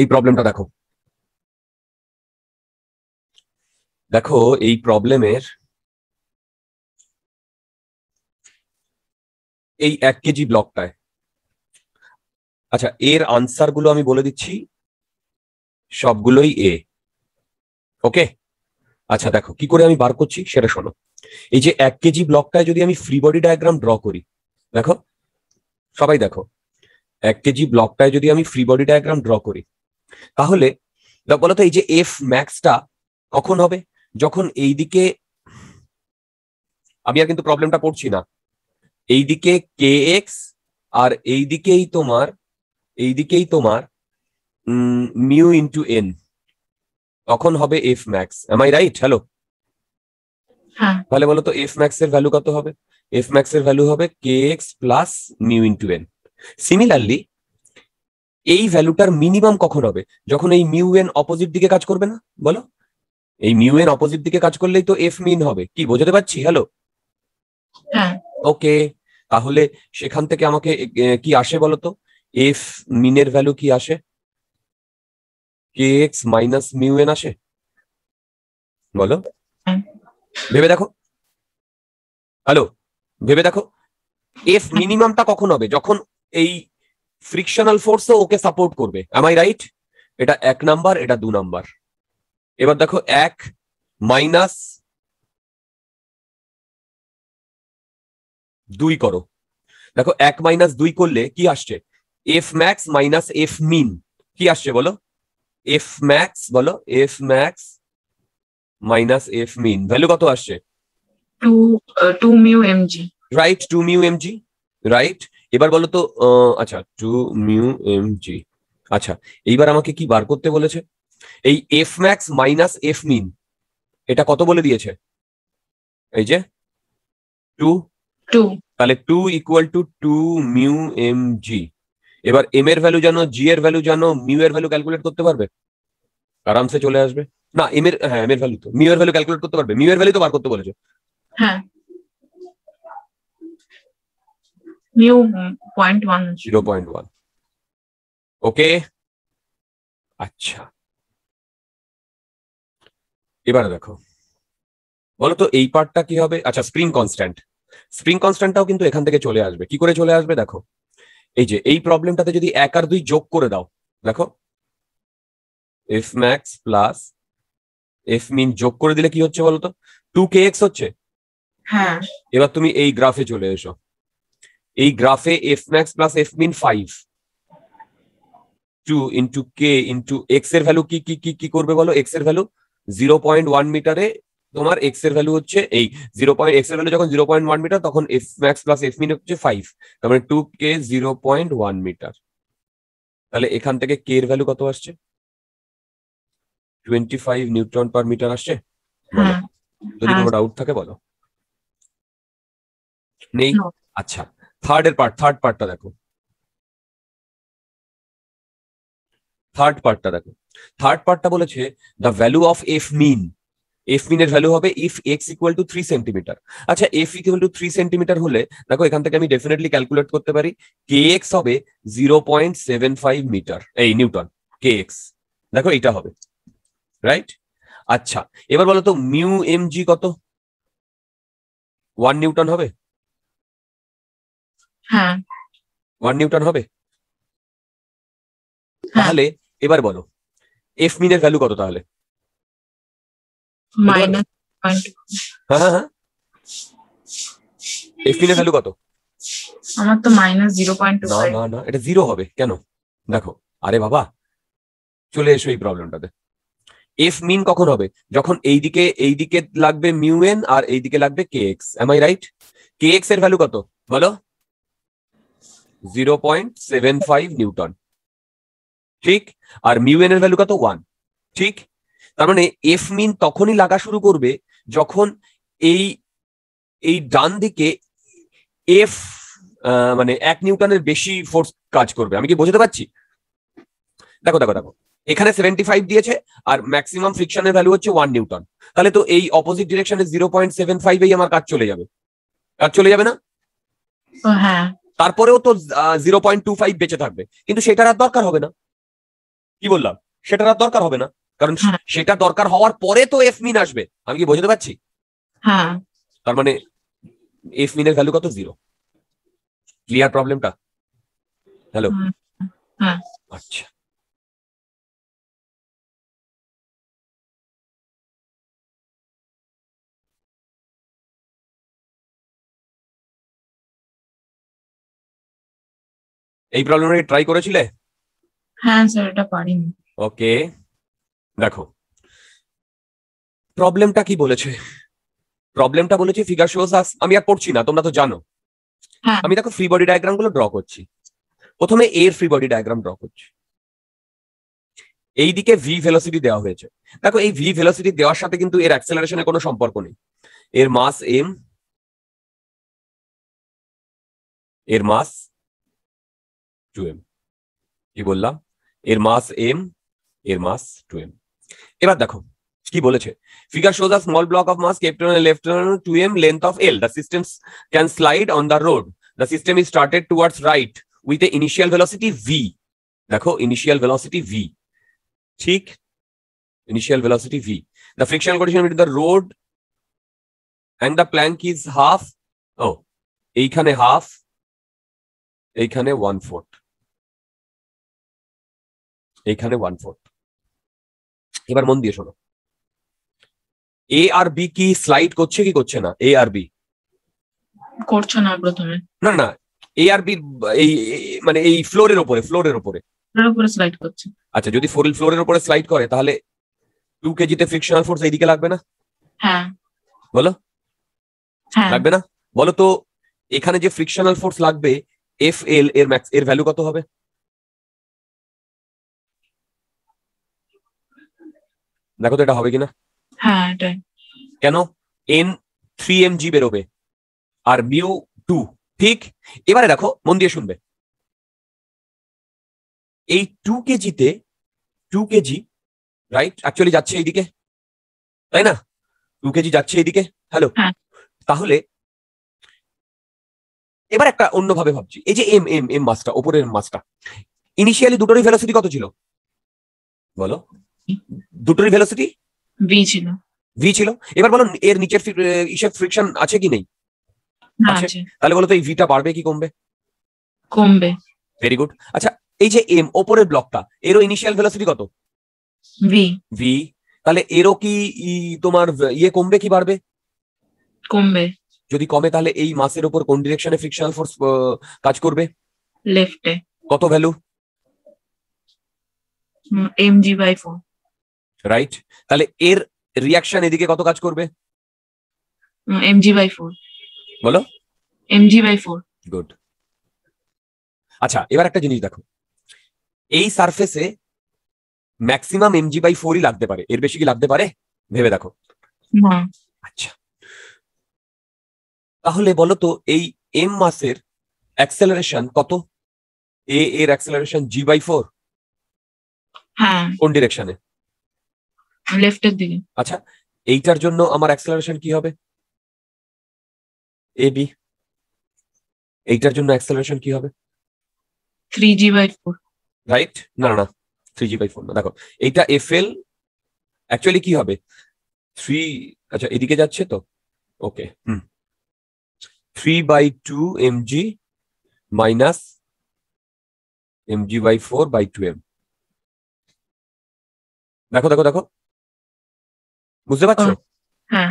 এই প্রবলেমটা দেখো দেখো এই প্রবলেমের এই এক কেজি ব্লকটায় আচ্ছা এর আনসার গুলো আমি বলে দিচ্ছি সবগুলোই এ ওকে আচ্ছা দেখো কি করে আমি বার করছি সেটা শোনো এই যে এক কেজি ব্লকটায় যদি আমি ফ্রি বডি ডায়াগ্রাম ড্র করি দেখো সবাই দেখো এক কেজি ব্লকটায় যদি আমি ফ্রি বডি ডায়াগ্রাম ড্র করি তাহলে বলতো এই যে এফ ম্যাক্সটা কখন হবে যখন এইদিকে আমি আর কিন্তু প্রবলেমটা পড়ছি না এইদিকে কে এক্স আর এইদিকেই তোমার এইদিকেই তোমার মিউ ইন্টু এন তখন হবে F max I right hello তাহলে বলো তো এফ ম্যাক্স এর ভ্যালু কত হবে এফ ম্যাক্স এর ভ্যালু হবে K X plus mu into N similarly এই ভ্যালুটার মিনিমাম কখন হবে যখন এই মিউ এন অপোজিট দিকে কাজ করবে না বলো এই মিউ এন অপোজিট দিকে কাজ করলেই তো এফ মিন হবে কি বোঝাতে পারছি হ্যালো ওকে তাহলে সেখান থেকে আমাকে কি আসে বলতো এফ মিনের ভ্যালু কি আসে K X minus mu N আসে বলো হ্যাঁ। ভেবে দেখো হ্যালো ভেবে দেখো এফ মিনিমামটা কখন হবে যখন এই ফ্রিকশনাল ফোর্সও ওকে সাপোর্ট করবে এম আই রাইট এটা এক নাম্বার এটা দু নাম্বার এবার দেখো এক মাইনাস দুই করো দেখো এক মাইনাস দুই করলে কি আসছে F max minus F min কি আসছে বলো এফ ম্যাক্স বলো F max minus F min value কত আসছে two two mu M G right two right এবার বলো তো আচ্ছা টু মিউ এম জি আচ্ছা এইবার আমাকে কি বার করতে বলেছে এই F max minus F min এটা কত বলে দিয়েছে এই যে টু টু তাহলে two equal to two mu M G এবার এম এর ভ্যালু জানো জি এর ভ্যালু জানো মিউ এর ভ্যালু ক্যালকুলেট করতে পারবে আরামসে চলে আসবে না এম এর হ্যাঁ এম এর ভ্যালু তো মিউ এর ভ্যালু ক্যালকুলেট করতে পারবে মিউ এর ভ্যালু তো বার করতে বলেছে হ্যাঁ mu 0.1 0.1 ওকে আচ্ছা এবারে দেখো বলো তো এই পার্টটা কি হবে আচ্ছা স্প্রিং কনস্ট্যান্ট স্প্রিং কনস্ট্যান্টটাও কিন্তু এখান থেকে চলে আসবে কি করে চলে আসবে দেখো এই যে এই প্রবলেমটাতে যদি এক আর দুই যোগ করে দাও দেখো F max plus F min যোগ করে দিলে কি হচ্ছে বলতো টু কে এক্স হচ্ছে হ্যাঁ এবার তুমি এই গ্রাফে চলে এসো এই গ্রাফে F max plus F min five two into K into X এর ভ্যালু কি কি কি কি করবে বলো এক্স এর ভ্যালু জিরো পয়েন্ট ওয়ান মিটারে তোমার এক্স এর ভ্যালু হচ্ছে এই জিরো পয়েন্ট এক্স এর ভ্যালু যখন জিরো পয়েন্ট ওয়ান মিটার তখন F max plus F min হচ্ছে ফাইভ তার মানে two K zero point one metre তাহলে এখান থেকে কে এর ভ্যালু কত আসছে twenty five neutron per metre আসছে হ্যাঁ। যদি কোনো ডাউট হ্যাঁ। থাকে বলো নেই আচ্ছা থার্ড এর পার্ট থার্ড পার্টটা দেখো থার্ড পার্টটা দেখো থার্ড পার্টটা বলেছে the value of F min F মিনের ভ্যালু হবে if X equal to three centimetre আচ্ছা F equal to three centimetre হলে দেখো এখান থেকে আমি ডেফিনেটলি ক্যালকুলেট করতে পারি কে এক্স হবে zero point seven five metre এই নিউটন কে এক্স দেখো এটা হবে রাইট আচ্ছা এবার বলো তো মিউ এম জি কত ওয়ান নিউটন হবে হ্যাঁ ওয়ান নিউটন হবে হ্যাঁ। তাহলে এবার বলো এফ মিনের ভ্যালু কত তাহলে হ্যাঁ হ্যাঁ হ্যাঁ এফ ভ্যালু কত আমার তো মাইনাস জিরো পয়েন্ট না না না এটা জিরো হবে কেন দেখো আরে বাবা চলে এসো এই প্রবলেমটাতে এফ মিন কখন হবে যখন এইদিকে এইদিকে লাগবে মিউ এন আর এইদিকে লাগবে K X M I right K X এর ভ্যালু কত বলো zero point seven five newton ঠিক আর মিউ এন এর ভ্যালু কত ওয়ান ঠিক তার মানে এফ মিন তখনই লাগা শুরু করবে যখন এই এই ডান দিকে এফ মানে এক নিউটনের বেশি ফোর্স কাজ করবে আমি কি বোঝাতে পারছি দেখো দেখো দেখো এখানে সেভেন্টি ফাইভ দিয়েছে আর ম্যাক্সিমাম ফ্রিকশনের ভ্যালু হচ্ছে ওয়ান নিউটন তাহলে তো এই অপোজিট ডিরেকশনে জিরো পয়েন্ট সেভেন ফাইভ এই আমার কাজ চলে যাবে কাজ চলে যাবে না হ্যাঁ তারপরেও তো জিরো পয়েন্ট টু ফাইভ বেঁচে থাকবে কিন্তু সেটার আর দরকার হবে না কি বললাম সেটার আর দরকার হবে না কারণ হ্যাঁ। সেটা দরকার হওয়ার পরে তো এফ মিন আসবে আমি কি বোঝাতে পারছি হ্যাঁ। তার মানে এফ মিনের ভ্যালু কত জিরো ক্লিয়ার প্রবলেমটা হ্যালো আচ্ছা এই প্রবলেমটা কি ট্রাই করেছিলে হ্যাঁ স্যার এটা পারিনি ওকে দেখো প্রবলেমটা কি বলেছে প্রবলেমটা বলেছে ফিগার শোস আস আমি আর পড়ছি না তোমরা তো জানো হ্যাঁ। আমি দেখো ফ্রি বডি ডায়াগ্রাম গুলো ড্র করছি প্রথমে এর ফ্রি বডি ডায়াগ্রাম ড্র করছি এইদিকে ভি ভেলোসিটি দেওয়া হয়েছে দেখো এই ভি ভেলোসিটি দেওয়ার সাথে কিন্তু এর অ্যাক্সেলারেশনের কোনো সম্পর্ক নেই এর মাস এম এর মাস টু এম কি বললাম এর মাস এম এর মাস টু এম এবার দেখো কি বলেছে figure shows a small block of mass kept on left to M length of L the system can slide on the road the system is started towards right with a initial velocity V দেখো initial velocity V ঠিক initial velocity V the frictional condition between the road and the plank is half ও এইখানে half এইখানে one fourth এইখানে one four এবার মন দিয়ে শোনো এ আর বি কি স্লাইড করছে কি করছে না এ আর বি করছে না প্রথমে না না এ আর বি এই মানে এই ফ্লোরের উপরে ফ্লোরের উপরে স্লাইড করছে আচ্ছা যদি ফোর ফ্লোরের উপরে স্লাইড করে তাহলে টু কেজিতে ফ্রিকশনাল ফোর্স এইদিকে লাগবে না হ্যাঁ বলো হ্যাঁ। লাগবে না বলো তো এখানে যে ফ্রিকশনাল ফোর্স লাগবে এফ এল এর ম্যাক্স এর ভ্যালু কত হবে দেখো তো এটা হবে কিনা হ্যাঁ, কেন এন থ্রি এম জি বেরোবে আর মিউ টু ঠিক এবারে দেখো মন দিয়ে শুনবে এই টু কেজিতে টু কেজি রাইট অ্যাকচুয়ালি যাচ্ছে এইদিকে তাই না টু কেজি যাচ্ছে এইদিকে হ্যালো তাহলে এবার একটা অন্যভাবে ভাবছি এই যে এম এম এম মাছটা ওপরের মাছটা ইনিশিয়ালি দুটোরই ভেলোসিটি কত ছিল বলো দুটোরই ভেলোসিটি ভি ছিল ভি ছিল এবার বলো এর নিচের ইসে ফ্রিকশন আছে কি নেই আছে তাহলে বলো তো এই ভিটা বাড়বে কি কমবে কমবে ভেরি গুড আচ্ছা এই যে এম ওপরের ব্লকটা এরও ইনিশিয়াল ভেলোসিটি কত ভি ভি তাহলে এরও কি তোমার ইয়ে কমবে কি বাড়বে কমবে যদি কমে তাহলে এই মাসের উপর কোন ডিরেকশনে ফ্রিকশনাল ফোর্স কাজ করবে লেফটে কত value m g by four right তাহলে এর রিয়াকশন এদিকে কত কাজ করবে এমজি বাই ফোর বলো এমজি বাই ফোর গুড আচ্ছা এবার একটা জিনিস দেখো এই সারফেসে ম্যাক্সিমাম এমজি বাই ফোরই লাগতে পারে এর বেশি কি লাগতে পারে ভেবে দেখো আচ্ছা তাহলে বলো তো এই এম মাসের অ্যাক্সেলারেশন কত হ্যাঁ। এ এর অ্যাক্সেলারেশন জি বাই ফোর কোন ডিরেকশনে লেফটের দিকে আচ্ছা এইটার জন্য আমার অ্যাক্সেলারেশন কি হবে এ বি এইটার জন্য অ্যাক্সেলারেশন কি হবে three g by four right না না থ্রি জি বাই ফোর না দেখো এইটা এফ এল অ্যাকচুয়ালি কি হবে থ্রি আচ্ছা এদিকে যাচ্ছে তো okay hmm three by two m g minus m g by four by two m দেখো দেখো দেখো বুঝতে পারছো হ্যাঁ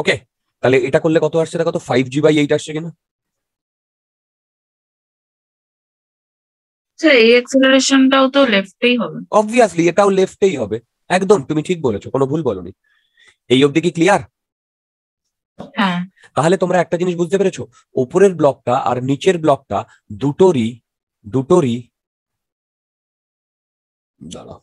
ওকে তাহলে এটা করলে কত আসছে দেখো তো ফাইভ জি বাই এইট আসছে কিনা আচ্ছা, অবভিয়াসলি এটাও লেফটেই হবে একদম তুমি ঠিক কোনো ভুল এই অবধি কি ক্লিয়ার হ্যাঁ তাহলে তোমরা একটা জিনিস বুঝতে পেরেছো আর নিচের দুটোরই দুটোরই দাঁড়াও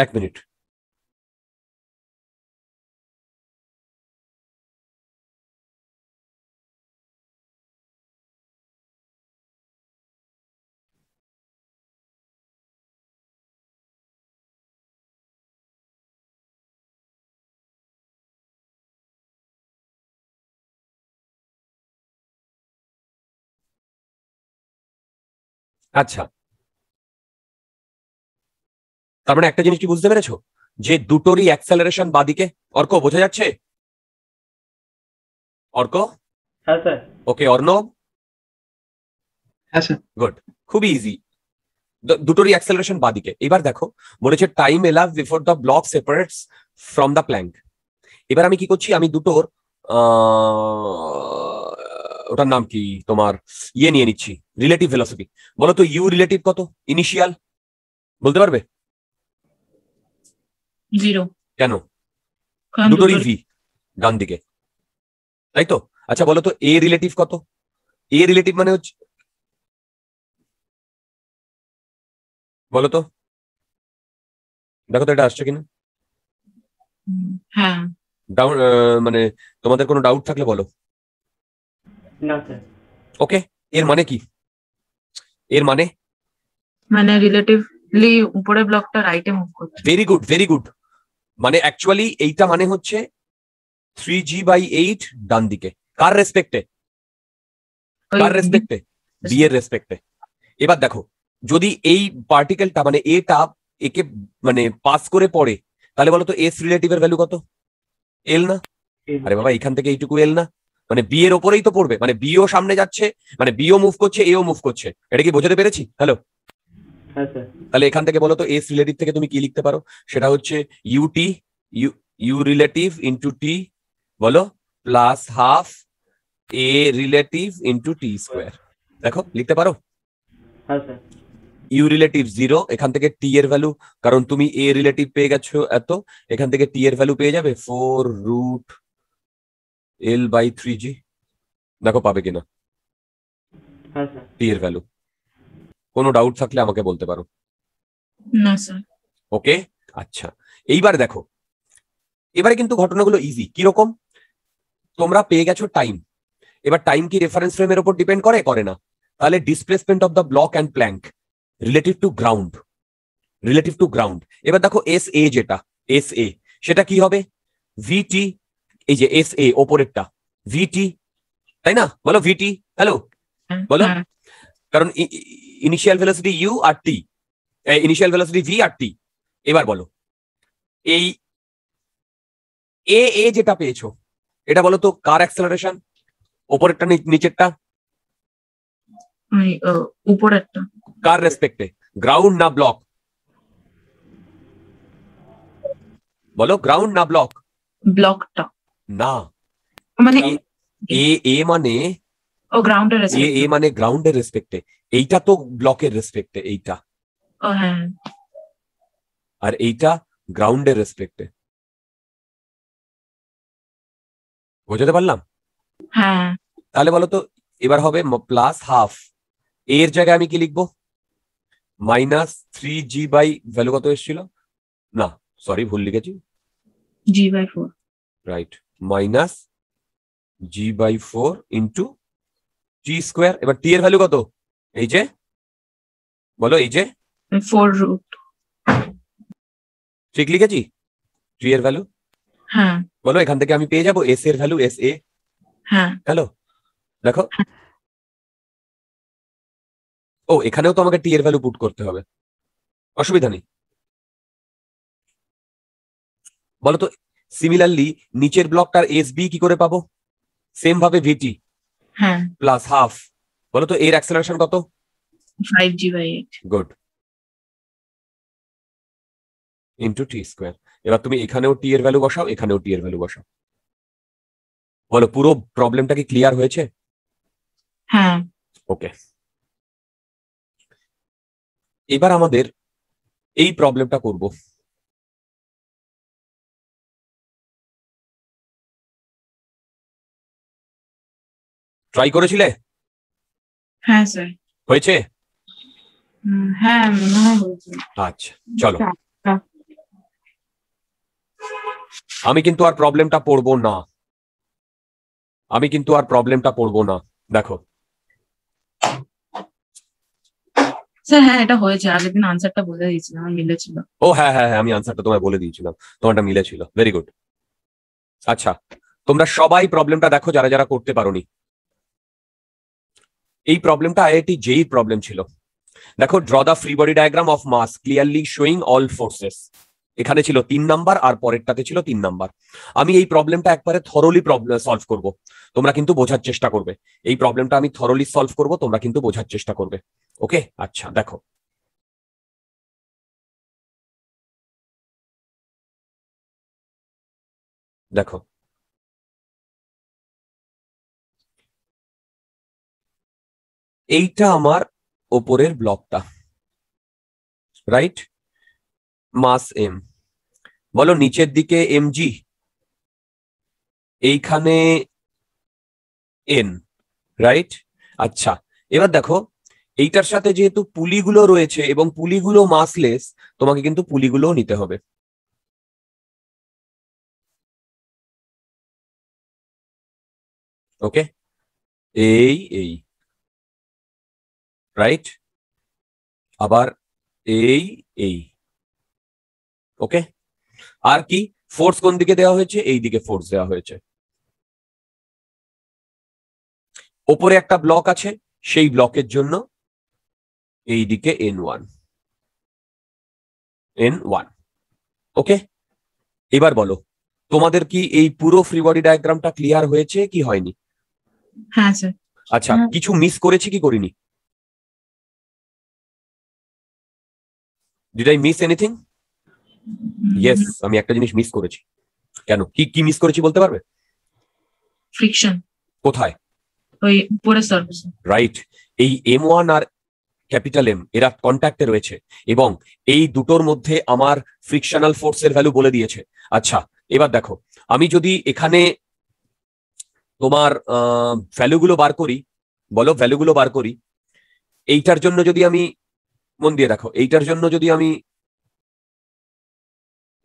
এক মিনিট আচ্ছা তার মানে একটা জিনিস কি বুঝতে পেরেছো যে দুটোরই অ্যাক্সেলারেশন বাদিকে অর্ক বোঝা যাচ্ছে অর্ক হ্যাঁ স্যার ওকে অর্ণব হ্যাঁ স্যার গুড খুবই ইজি দুটোরই অ্যাক্সেলারেশন বাদিকে এবার দেখো বলেছে টাইম এলাভ before the block separates from the plank এবার আমি কি করছি আমি দুটোর ওটার নাম কি তোমার ইয়ে নিয়ে নিচ্ছি রিলেটিভ ফিলসফি বলো তো ইউ রিলেটিভ কত ইনিশিয়াল বলতে পারবে জিরো কেন দুটোরই ভি ডান দিকে তাই তো আচ্ছা বলো তো এ রিলেটিভ কত এ রিলেটিভ মানে হচ্ছে বলো তো দেখো তো এটা আসছে কিনা হ্যাঁ ডাউন মানে তোমাদের কোনো ডাউট থাকলে বলো ওকে এর মানে কি এর মানে মানে রিলেটিভলি উপরে ব্লকটা রাইটে মুভ করছে ভেরি গুড ভেরি গুড মানে অ্যাকচুয়ালি এইটা মানে হচ্ছে থ্রি জি বাই এইট ডান দিকে কার রেসপেক্টে কার রেসপেক্টে বি এর রেসপেক্টে এবার দেখো যদি এই পার্টিকেলটা মানে এটা একে মানে পাস করে পড়ে তাহলে বলো তো এস রিলেটিভের ভ্যালু কত এল না আরে বাবা এখান থেকে এইটুকু এল না মানে বি এর ওপরেই তো পড়বে মানে বিও সামনে যাচ্ছে মানে বিও মুভ করছে এও মুভ করছে এটা কি বোঝাতে পেরেছি হ্যালো হ্যাঁ, তাহলে এখান থেকে বলো তো এস রিলেটিভ থেকে তুমি কি লিখতে পারো সেটা হচ্ছে u t u u relative into t বলো plus half a relative into t square দেখো লিখতে পারো ইউ রিলেটিভ জিরো এখান থেকে টি এর ভ্যালু কারণ তুমি এ রিলেটিভ পেয়ে গেছো এত এখান থেকে টি এর ভ্যালু পেয়ে যাবে four root l by three g দেখো পাবে কিনা টি হ্যাঁ, এর ভ্যালু কোনো ডাউট থাকলে আমাকে বলতে পারো ওকে আচ্ছা এইবার দেখো এবারে কিন্তু ঘটনাগুলো ইজি কিরকম তোমরা পেয়ে গেছো টাইম এবার টাইম কি রেফারেন্স ফ্রেমের উপর ডিপেন্ড করে করে না তাহলে displacement of the block and plank relative to ground relative to ground এবার দেখো এস এ যেটা এস এ সেটা কি হবে ভিটি এই যে এস এ ওপরেরটা ভিটি তাই না বলো ভিটি হ্যালো বলো হ্যাঁ। কারণ initial velocity u r t initial velocity v r t এবার বলো এই এ এ যেটা পেয়েছো এটা বলো তো কার অ্যাক্সেলারেশন উপরেরটা নিচেরটা মানে, উপরেরটা কার রেসপেক্টে গ্রাউন্ড না ব্লক বলো গ্রাউন্ড না ব্লক ব্লকটা না মানে এ এ মানে ও গ্রাউন্ডের ইয়ে, ইয়ে এ এ মানে গ্রাউন্ডের রেসপেক্টে এইটা তো ব্লকের রেসপেক্টে এইটা ও হ্যাঁ আর এইটা গ্রাউন্ডের রেসপেক্টে বোঝাতে পারলাম হ্যাঁ তাহলে বলো তো এবার হবে প্লাস হাফ এর জায়গায় আমি কি লিখবো minus three g by value কত এসেছিল না সরি ভুল লিখেছি g by four right minus g by four into t square এবার টি এর ভ্যালু কত এই যে বলো এই যে ফোর রুট ঠিক লিখেছি টি এর ভ্যালু হ্যাঁ বলো এখান থেকে আমি পেয়ে যাবো এস এর ভ্যালু এস এ হ্যাঁ হ্যালো দেখো ও এখানেও তো আমাকে টি এর ভ্যালু পুট করতে হবে অসুবিধা নেই বলো তো সিমিলারলি নিচের ব্লকটার এস বি কি করে পাবো সেম ভাবে ভিটি হ্যাঁ প্লাস হাফ বলো তো এর অ্যাক্সেলারেশন কত five g by good into t square এবার তুমি এখানেও টি এর ভ্যালু বসাও এখানেও টি এর ভ্যালু বসাও বলো পুরো প্রবলেমটা কি ক্লিয়ার হয়েছে হ্যাঁ ওকে এবার আমাদের এই প্রবলেমটা করব ট্রাই করেছিলে হ্যাঁ স্যার হয়েছে হ্যাঁ আচ্ছা চলো আচ্ছা, আচ্ছা। আমি কিন্তু আর প্রবলেমটা পড়বো না আমি কিন্তু আর প্রবলেমটা পড়বো না দেখো হ্যাঁ, ও হ্যাঁ হ্যাঁ হ্যাঁ আমি আনসারটা তোমায় বলে দিয়েছিলাম মিলেছিল আচ্ছা তোমরা সবাই প্রবলেমটা দেখো যারা যারা করতে পারোনি এই প্রবলেমটা আইআইটি জেই প্রবলেম ছিল দেখো draw the free body diagram of mass clearly showing all forces এখানে ছিল তিন নাম্বার আর পরেরটাতে ছিল তিন নাম্বার আমি এই প্রবলেমটা একবারে থরলি প্রবলেম সলভ করব তোমরা কিন্তু বোঝার চেষ্টা করবে এই প্রবলেমটা আমি থরলি সলভ করব তোমরা কিন্তু বোঝার চেষ্টা করবে ওকে আচ্ছা দেখো দেখো এইটা আমার ওপরের ব্লকটা রাইট মাস এম বলো নিচের দিকে এমজি এইখানে এন রাইট আচ্ছা এবার দেখো এইটার সাথে যেহেতু পুলিগুলো রয়েছে এবং পুলিগুলো মাসলেস তোমাকে কিন্তু পুলিগুলোও নিতে হবে ওকে এই এই রাইট আবার এই এই ওকে আর কি ফোর্স কোন দিকে দেওয়া হয়েছে এই দিকে ফোর্স দেওয়া হয়েছে ওপরে একটা ব্লক আছে সেই ব্লকের জন্য এই দিকে N one N one okay এবার বলো তোমাদের কি এই পুরো ফ্রি বডি ডায়াগ্রামটা ক্লিয়ার হয়েছে কি হয়নি হ্যাঁ, আচ্ছা হ্যাঁ। কিছু মিস করেছি কি করিনি did I miss anything yes আমি একটা জিনিস মিস করেছি কেন কি কি মিস করেছি বলতে পারবে ফ্রিকশন কোথায় ওই উপরে সারফেস রাইট এই এম ওয়ান আর ক্যাপিটাল এম এরা কন্ট্যাক্টে রয়েছে এবং এই দুটোর মধ্যে আমার ফ্রিকশনাল ফোর্সের ভ্যালু বলে দিয়েছে আচ্ছা এবার দেখো আমি যদি এখানে তোমার ভ্যালুগুলো বার করি বলো ভ্যালুগুলো বার করি এইটার জন্য যদি আমি মন দিয়ে দেখো এইটার জন্য যদি আমি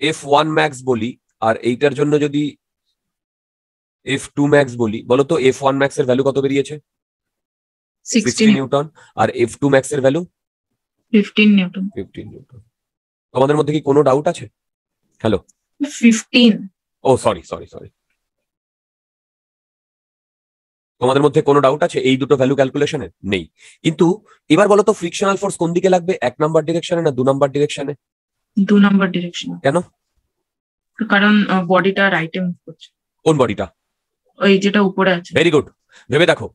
এফ ওয়ান ম্যাক্স বলি আর এইটার জন্য যদি এফ টু ম্যাক্স বলি বলো তো এফ ওয়ান ম্যাক্স এর ভ্যালু কত বেরিয়েছে নিউটন আর এফ টু ম্যাক্স এর value fifteen newton fifteen newton তোমাদের মধ্যে কি কোনো ডাউট আছে হ্যালো ফিফটিন ও সরি সরি সরি তোমাদের মধ্যে কোনো ডাউট আছে এই দুটো ভ্যালু ক্যালকুলেশনের নেই কিন্তু এবার বলো তো ফ্রিকশনাল ফোর্স কোন দিকে লাগবে এক নাম্বার ডিরেকশনে না দু নাম্বার ডিরেকশনে দু নাম্বার ডিরেকশনে কেন কারণ বডিটা রাইটে মুভ করছে কোন বডিটা ওই যেটা উপরে আছে ভেরি গুড ভেবে দেখো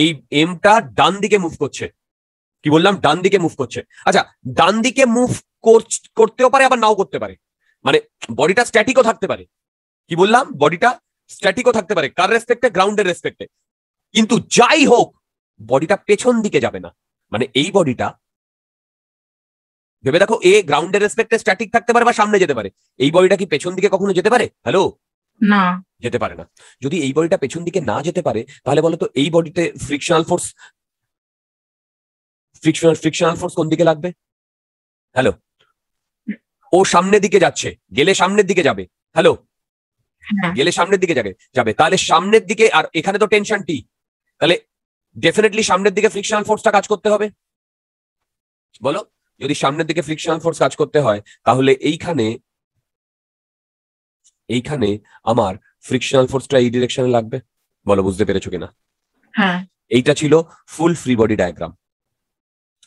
এই এমটা ডান দিকে মুভ করছে কি বললাম ডান দিকে মুভ করছে আচ্ছা ডান দিকে মুভ করতেও পারে আবার নাও করতে পারে মানে বডিটা স্ট্যাটিকও থাকতে পারে কি বললাম বডিটা স্ট্যাটিকও থাকতে পারে কার রেসপেক্টে গ্রাউন্ডের রেসপেক্টে কিন্তু যাই হোক বডিটা পেছন দিকে যাবে না মানে এই বডিটা ভেবে দেখো এ গ্রাউন্ডের রেসপেক্টে স্ট্যাটিক থাকতে পারে বা সামনে যেতে পারে এই বডিটা কি পেছন দিকে কখনো যেতে পারে হ্যালো না যেতে পারে না যদি এই বডিটা পেছন দিকে না যেতে পারে তাহলে বলো তো এই বডিতে frictional force frictional frictional force কোন দিকে লাগবে হ্যালো ও সামনের দিকে যাচ্ছে গেলে সামনের দিকে যাবে হ্যালো গেলে সামনের দিকে যাবে যাবে তাহলে সামনের দিকে আর এখানে তো টেনশন টি তাহলে ডেফিনেটলি সামনের দিকে ফ্রিকশনাল ফোর্সটা কাজ করতে হবে বলো যদি সামনের দিকে ফ্রিকশনাল ফোর্স কাজ করতে হয় তাহলে এইখানে এইখানে আমার ফ্রিকশনাল ফোর্সটা এই ডিরেকশনে লাগবে বলো বুঝতে পেরেছো কিনা হ্যাঁ এইটা ছিল full free body diagram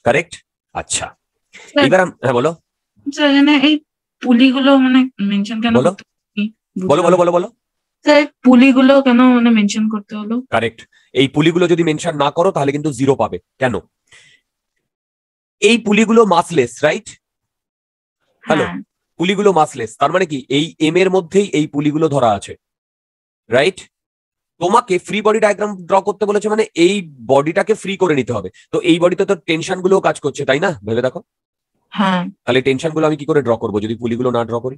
correct আচ্ছা এবার হ্যাঁ বলো আচ্ছা, মানে এই পুলিগুলো মানে মেনশন কেন বলো বলো বলো বলো পুলিগুলো কেন মানে মেনশন করতে হলো কারেক্ট এই পুলিগুলো যদি মেনশন না করো তাহলে কিন্তু জিরো পাবে কেন এই পুলিগুলো মাসলেস রাইট হ্যালো পুলিগুলো মাসলেস তার মানে কি এই এম এর মধ্যেই এই পুলিগুলো ধরা আছে রাইট তোমাকে ফ্রি বডি ডায়াগ্রাম ড্র করতে বলেছে মানে এই বডিটাকে ফ্রি করে নিতে হবে তো এই বডিতে তো টেনশন গুলো কাজ করছে তাই না ভেবে দেখো হ্যাঁ তাহলে টেনশন গুলো আমি কি করে ড্র করবো যদি পুলিগুলো না ড্র করি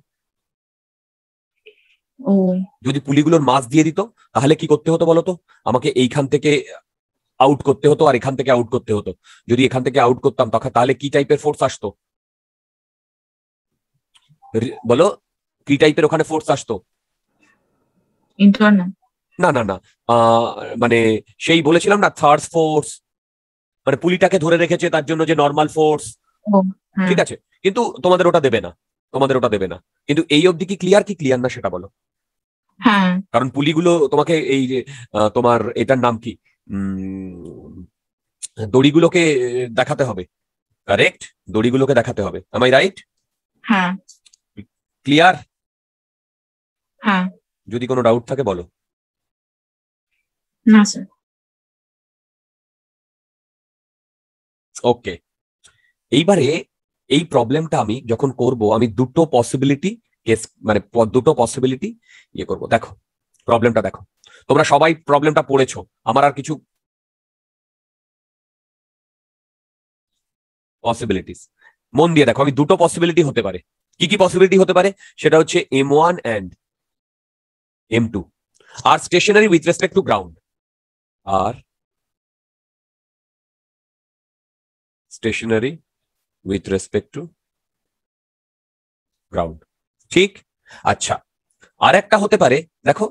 যদি পুলিগুলোর মাছ দিয়ে দিত তাহলে কি করতে হতো বলতো আমাকে এইখান থেকে আউট করতে হতো আর এখান থেকে আউট করতে হতো যদি এখান থেকে আউট করতাম তখন তাহলে কি টাইপের ফোর্স আসতো বলো কি টাইপের ওখানে ফোর্স আসতো না না না মানে সেই বলেছিলাম না থার্ড ফোর্স মানে পুলিটাকে ধরে রেখেছে তার জন্য যে নর্মাল হ্যাঁ। ফোর্স ঠিক আছে কিন্তু তোমাদের ওটা দেবে না তোমাদের ওটা দেবে না কিন্তু এই অবধি কি ক্লিয়ার কি ক্লিয়ার না সেটা বলো হ্যাঁ। কারণ পুলিগুলো তোমাকে এই যে তোমার এটার নাম কি দড়িগুলোকে দেখাতে হবে কারেক্ট দড়িগুলোকে দেখাতে হবে আমায় রাইট হ্যাঁ ক্লিয়ার হ্যাঁ যদি কোনো ডাউট থাকে বলো ওকে এইবারে এই প্রবলেমটা আমি যখন করব আমি দুটো পসিবিলিটি কেস মানে দুটো পসিবিলিটি ইয়ে করবো দেখো প্রবলেমটা দেখো তোমরা সবাই প্রবলেমটা পড়েছো আমার আর কিছু পসিবিলিটিস মন দিয়ে দেখো আমি দুটো পসিবিলিটি হতে পারে কি কি পসিবিলিটি হতে পারে সেটা হচ্ছে m one and m two are stationary with respect to ground are stationary with respect to ground ঠিক আচ্ছা আর একটা হতে পারে দেখো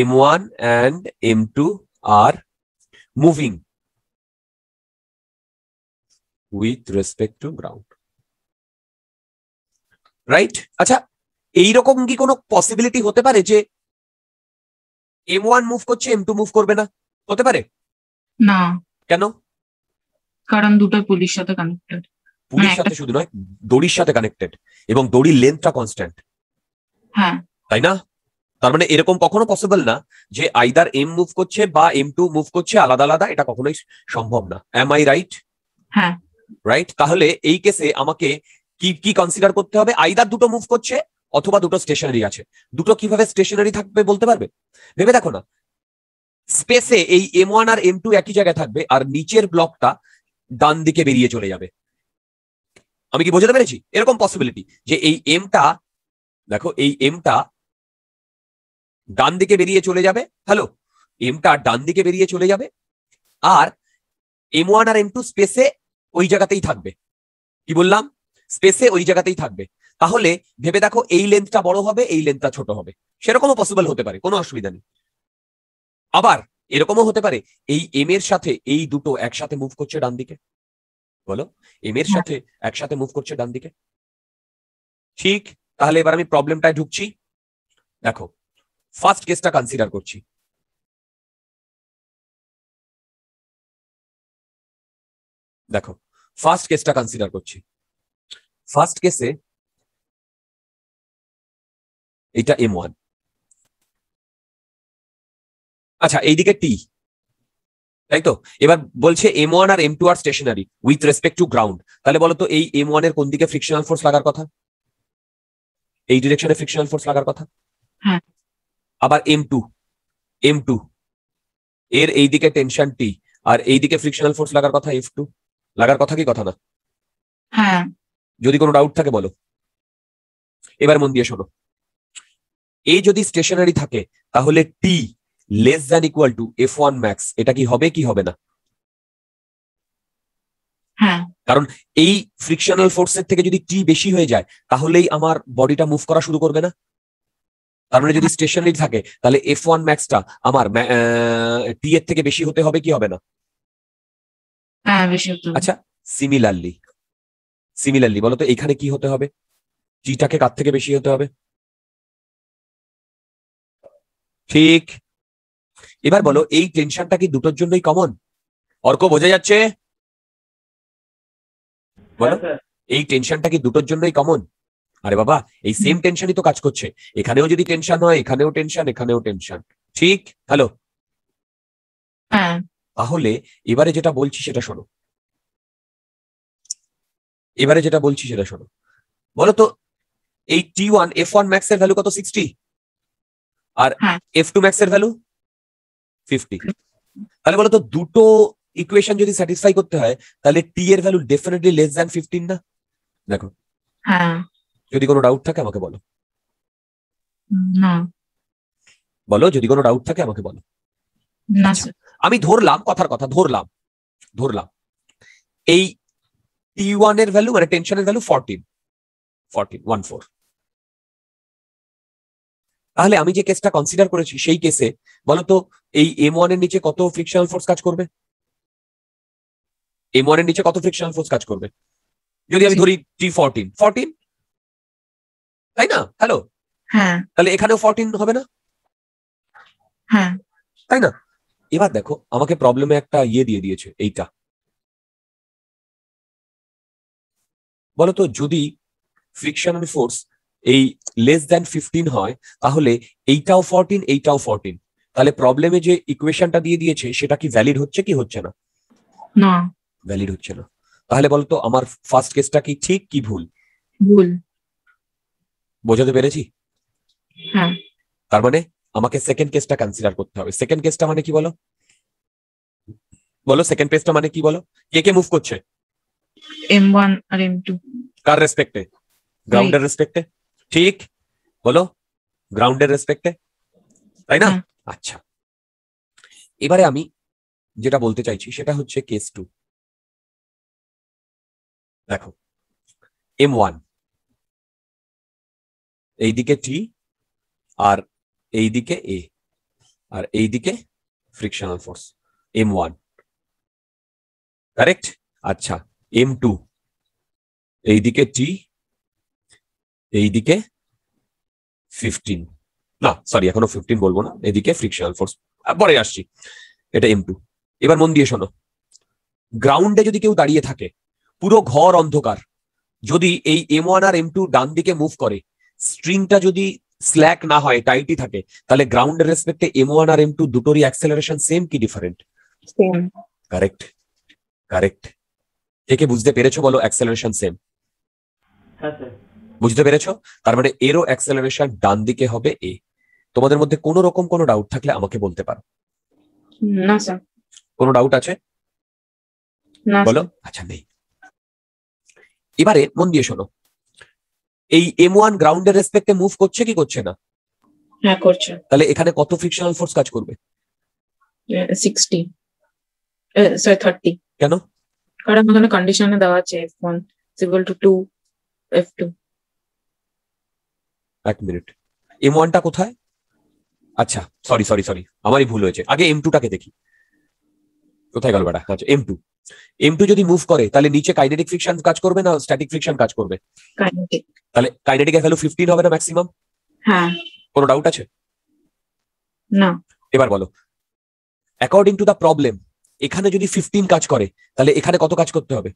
m one and m two are moving with respect to ground right আচ্ছা এইরকম কি কোনো পসিবিলিটি হতে পারে যে এম ওয়ান মুভ করছে এম টু মুভ করবে না হতে পারে না কেন কারণ দুটো পুলিশ সাথে কানেক্টেড পুলিশ মানে সাথে শুধু নয় দড়ির সাথে কানেক্টেড এবং দড়ির লেন্থটা কনস্ট্যান্ট হ্যাঁ। তাই না তার মানে এরকম কখনো পসিবল না যে আইদার এম মুভ করছে বা এম টু মুভ করছে আলাদা আলাদা এটা কখনোই সম্ভব না এম আই রাইট রাইট তাহলে এই কেসে আমাকে কি কি কনসিডার করতে হবে আইদার দুটো মুভ করছে অথবা দুটো স্টেশনারি আছে দুটো কিভাবে স্টেশনারি থাকবে বলতে পারবে ভেবে দেখো না স্পেসে এই এম ওয়ান আর এম টু একই জায়গায় থাকবে আর নিচের ব্লকটা ডান দিকে বেরিয়ে চলে যাবে আমি কি বোঝাতে পেরেছি এরকম পসিবিলিটি যে এই এমটা দেখো এই এমটা ডান দিকে বেরিয়ে চলে যাবে হ্যালো এমটা ডান দিকে বেরিয়ে চলে যাবে আর এম ওয়ান আর এম টু স্পেসে ওই জায়গাতেই থাকবে কি বললাম স্পেসে ওই জায়গাতেই থাকবে তাহলে ভেবে দেখো এই লেন্থটা বড় হবে এই লেন্থটা ছোট হবে সেরকমও পসিবল হতে পারে কোনো অসুবিধা নেই আবার এরকমও হতে পারে এই এম এর সাথে এই দুটো একসাথে মুভ করছে ডান দিকে বলো এম এর হ্যাঁ। সাথে একসাথে মুভ করছে ডান দিকে ঠিক তাহলে এবার আমি প্রবলেমটায় ঢুকছি দেখো ফার্স্ট কেসটা কনসিডার করছি দেখো ফার্স্ট কেসটা কনসিডার করছি ফার্স্ট কেসে এটা এম ওয়ান আচ্ছা এইদিকে টি তাই তো এবার বলছে এম ওয়ান আর m two are stationary with respect to ground তাহলে বলতো এই এম ওয়ান এর কোন দিকে ফ্রিকশনাল ফোর্স লাগার কথা এই ডিরেকশনে ফ্রিকশনাল ফোর্স লাগার কথা হ্যাঁ আবার এম টু এম টু এর এইদিকে টেনশন টি আর এইদিকে ফ্রিকশনাল ফোর্স লাগার কথা এফ টু লাগার কথা কি কথা না হ্যাঁ যদি কোনো ডাউট থাকে বলো এবার মন দিয়ে শোনো এ যদি স্টেশনারি থাকে তাহলে t less than equal to f one max এটা কি হবে কি হবে না কারণ এই ফ্রিকশনাল ফোর্সের থেকে যদি টি বেশি হয়ে যায় তাহলেই আমার বডিটা মুভ করা শুরু করবে না তার মানে যদি স্টেশনারি থাকে তাহলে এফ ওয়ান ম্যাক্সটা আমার টি এর থেকে বেশি হতে হবে কি হবে না হ্যাঁ, আচ্ছা সিমিলারলি সিমিলারলি বলতো এখানে কি হতে হবে টিটাকে কার থেকে বেশি হতে হবে ঠিক এবার বলো এই টেনশনটা কি দুটোর জন্যই কমন অর্ক বোঝা যাচ্ছে বলো হ্যাঁ, এই টেনশনটা কি দুটোর জন্যই কমন আরে বাবা এই সেম টেনশনই তো কাজ করছে এখানেও যদি টেনশন হয় এখানেও টেনশন এখানেও টেনশন ঠিক হ্যালো তাহলে এবারে যেটা বলছি সেটা শোনো এবারে যেটা বলছি সেটা শোনো বলো তো এই t one f one max এর ভ্যালু কত সিক্সটি আর এফ টু ম্যাক্স এর ভ্যালু ফিফটি তাহলে বলো তো দুটো ইকুয়েশন যদি স্যাটিসফাই করতে হয় তাহলে টি এর value definitely less than fifteen না দেখো হ্যাঁ। যদি কোনো ডাউট থাকে আমাকে বলো বলো যদি কোনো ডাউট থাকে আমাকে বলো আচ্ছা, আমি ধরলাম কথার কথা ধরলাম ধরলাম এই টি ওয়ান এর ভ্যালু মানে টেনশনের value fourteen fourteen one four তাহলে আমি যে কেসটা কনসিডার করেছি সেই কেসে বলতো এই এম ওয়ান এর নিচে কত ফ্রিকশনাল ফোর্স কাজ করবে এম ওয়ানের নিচে কত ফ্রিকশন ফোর্স কাজ করবে যদি আমি ধরি টি ফোরটিন ফোরটিন তাই না হ্যালো হ্যাঁ তাহলে এখানেও ফোরটিন হবে না হ্যাঁ তাই না এবার দেখো আমাকে প্রবলেমে একটা ইয়ে দিয়ে দিয়েছে এইটা বলতো যদি ফ্রিকশনাল ফোর্স এই লেস দ্যান ফিফটিন হয় তাহলে এইটাও ফোরটিন এইটাও ফোরটিন তাহলে প্রবলেমে যে ইকুয়েশনটা দিয়ে দিয়েছে সেটা কি ভ্যালিড হচ্ছে কি হচ্ছে না না ভ্যালিড হচ্ছে না তাহলে বলতো আমার ফার্স্ট কেসটা কি ঠিক কি ভুল ভুল বোঝাতে পেরেছি হ্যাঁ তার মানে আমাকে সেকেন্ড কেসটা কনসিডার করতে হবে সেকেন্ড কেসটা মানে কি বলো বলো সেকেন্ড কেসটা মানে কি বলো কে কে মুভ করছে M1 আর M2 কার রেসপেক্টে গ্রাউন্ডের রেসপেক্টে ঠিক বলো গ্রাউন্ডের রেসপেক্টে তাই না হ্যাঁ। আচ্ছা এবারে আমি যেটা বলতে চাইছি সেটা হচ্ছে কেস টু দেখো এম ওয়ান এইদিকে টি আর এইদিকে এ আর এইদিকে frictional force m one correct আচ্ছা এম টু এইদিকে টি এইদিকে ফিফটিন না সরি এখনো ফিফটিন বলবো না এদিকে ফ্রিকশনাল ফোর্স পরে আসছি এটা এম টু এবার মন দিয়ে শোনো গ্রাউন্ডে যদি কেউ দাঁড়িয়ে থাকে পুরো ঘর অন্ধকার যদি এই এম ওয়ান আর এম টু ডান দিকে মুভ করে স্ট্রিংটা যদি স্ল্যাক না হয় টাইটই থাকে তাহলে গ্রাউন্ডের রেসপেক্টে এম ওয়ান আর এম টু দুটোরই অ্যাক্সেলারেশন সেম কি ডিফারেন্ট কারেক্ট কারেক্ট একে বুঝতে পেরেছো বলো অ্যাক্সেলারেশন সেম বুঝতে পেরেছো তার মানে এরও অ্যাক্সেলারেশন ডান দিকে হবে এ তোমাদের মধ্যে কোনো রকম কোনো ডাউট থাকলে আমাকে বলতে পারো না স্যার কোনো ডাউট আছে বলো আচ্ছা নেই এবারে মন দিয়ে শোনো এই এম ওয়ান গ্রাউন্ডের রেসপেক্টে মুভ করছে কি করছে না হ্যাঁ করছে তাহলে এখানে কত ফ্রিকশনাল ফোর্স কাজ করবে সিক্সটি সরি থার্টি কেন কারণ ওখানে কন্ডিশনে দেওয়া আছে f one equal to two f two এক মিনিট এম ওয়ানটা কোথায় আচ্ছা সরি সরি সরি আমারই ভুল হয়েছে আগে এম টুটাকে দেখি কোথায় গেল বেটা আচ্ছা এম টু এম টু যদি মুভ করে তাহলে নিচে কাইনেটিক ফ্রিকশন কাজ করবে না স্ট্যাটিক ফ্রিকশন কাজ করবে তাহলে কাইনেটিক এর ভ্যালু ফিফটিন হবে না ম্যাক্সিমাম হ্যাঁ কোনো ডাউট আছে না এবার বলো অ্যাকর্ডিং টু দ্য প্রবলেম এখানে যদি ফিফটিন কাজ করে তাহলে এখানে কত কাজ করতে হবে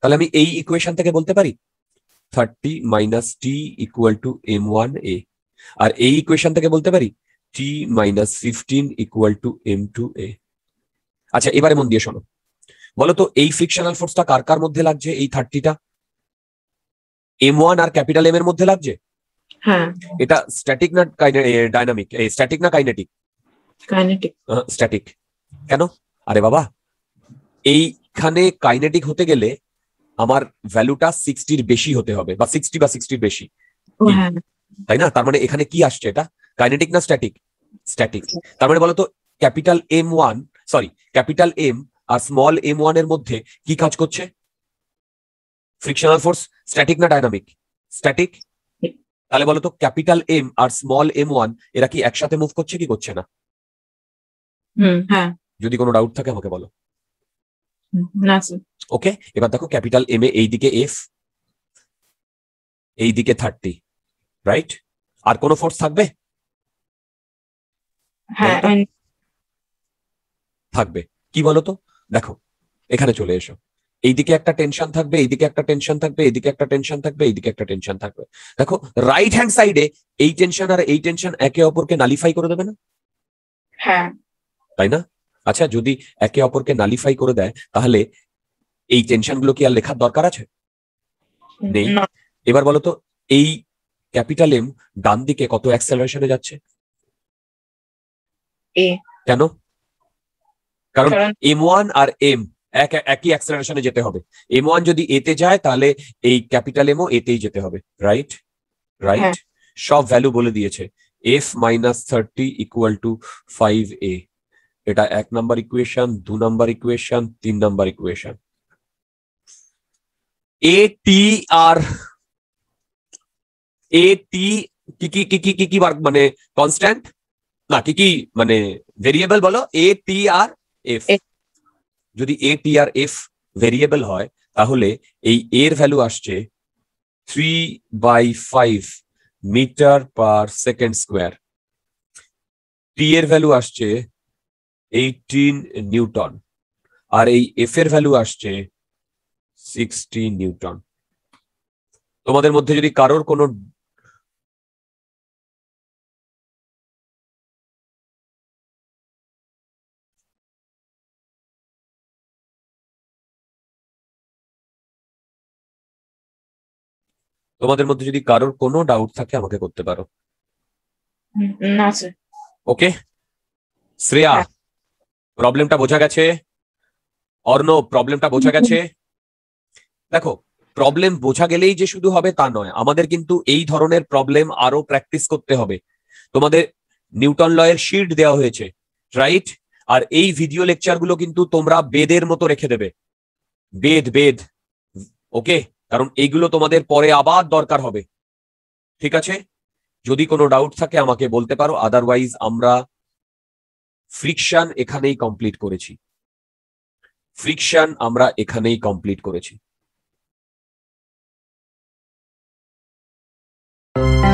তাহলে আমি এই ইকুয়েশন থেকে বলতে পারি thirty minus t equal to m one a আর এই ইকুয়েশন থেকে বলতে পারি t minus fifteen equal to m two a আচ্ছা এবারে মন দিয়ে শোনো বলো তো এই ফিকশনাল ফোর্সটা কার কার মধ্যে লাগছে এই থার্টিটা এম ওয়ান আর ক্যাপিটাল এম এর মধ্যে লাগছে হ্যাঁ। এটা স্ট্যাটিক না ডাইনামিক স্ট্যাটিক না কাইনেটিক কাইনেটিক স্ট্যাটিক কেন আরে বাবা এইখানে কাইনেটিক হতে গেলে আমার ভ্যালুটা সিক্সটির বেশি হতে হবে বা সিক্সটি বা সিক্সটির বেশি হ্যাঁ। তাই না তার মানে এখানে কি আসছে এটা কাইনেটিক না স্ট্যাটিক স্ট্যাটিক তার মানে বলতো capital M one sorry capital M আর স্মল এম ওয়ান এর মধ্যে কি কাজ করছে ফ্রিকশনাল ফোর্স স্ট্যাটিক না ডায়নামিক স্ট্যাটিক তাহলে বলতো ক্যাপিটাল এম আর স্মল এম ওয়ান এরা কি একসাথে মুভ করছে কি করছে না হ্যাঁ। যদি কোনো ডাউট থাকে আমাকে বলো ওকে এবার দেখো ক্যাপিটাল এম এ এইদিকে এফ এইদিকে থার্টি রাইট আর কোনো ফোর্স থাকবে হ্যাঁ, হ্যাঁ। থাকবে কি বলতো দেখো এখানে চলে এসো এইদিকে একটা টেনশন থাকবে এইদিকে একটা টেনশন থাকবে এইদিকে একটা টেনশন থাকবে এইদিকে একটা টেনশন থাকবে দেখো রাইট হ্যান্ড সাইডে এই টেনশন আর এই টেনশন একে অপরকে নালিফাই করে দেবে না হ্যাঁ তাই না আচ্ছা যদি একে অপরকে নালিফাই করে দেয় তাহলে এই টেনশন গুলো কি আর লেখার দরকার আছে নেই এবার বলতো এই ক্যাপিটাল এম ডান দিকে কত অ্যাক্সেলারেশনে যাচ্ছে কেন কারণ এম ওয়ান আর এম এক একই অ্যাক্সেলারেশনে যেতে হবে এম ওয়ান যদি এতে যায় তাহলে এই ক্যাপিটাল এমও এতেই যেতে হবে রাইট রাইট সব ভ্যালু বলে দিয়েছে f minus thirty equal to five a এটা এক নাম্বার ইকুয়েশন দু নাম্বার ইকুয়েশন তিন নাম্বার ইকুয়েশন এ টি আর এ টি কি কি কি কি কি মানে কনস্ট্যান্ট না কি কি মানে ভেরিয়েবল বলো এ টি আর এফ যদি এ টি আর এফ ভেরিয়েবল হয় তাহলে এই এর ভ্যালু আসছে three by five metre per second square t এর ভ্যালু আসছে এইটিন নিউটন আর এই এফ এর ভ্যালু আসছে সিক্সটি নিউটন তোমাদের মধ্যে যদি কারোর কোনো তোমাদের মধ্যে যদি কারোর কোনো ডাউট থাকে আমাকে করতে পারো ওকে শ্রেয়া প্রবলেমটা হ্যাঁ। বোঝা গেছে অর্ণ প্রবলেমটা বোঝা গেছে দেখো প্রবলেম বোঝা গেলেই যে শুধু হবে তা নয় আমাদের কিন্তু এই ধরনের প্রবলেম আরো প্র্যাকটিস করতে হবে তোমাদের নিউটন লয়ের শিট দেওয়া হয়েছে রাইট আর এই ভিডিও লেকচারগুলো কিন্তু তোমরা বেদের মতো রেখে দেবে বেদ বেদ ওকে কারণ এইগুলো তোমাদের পরে আবার দরকার হবে ঠিক আছে যদি কোনো ডাউট থাকে আমাকে বলতে পারো আদারওয়াইজ আমরা ফ্রিকশন এখানেই কমপ্লিট করেছি ফ্রিকশন আমরা এখানেই কমপ্লিট করেছি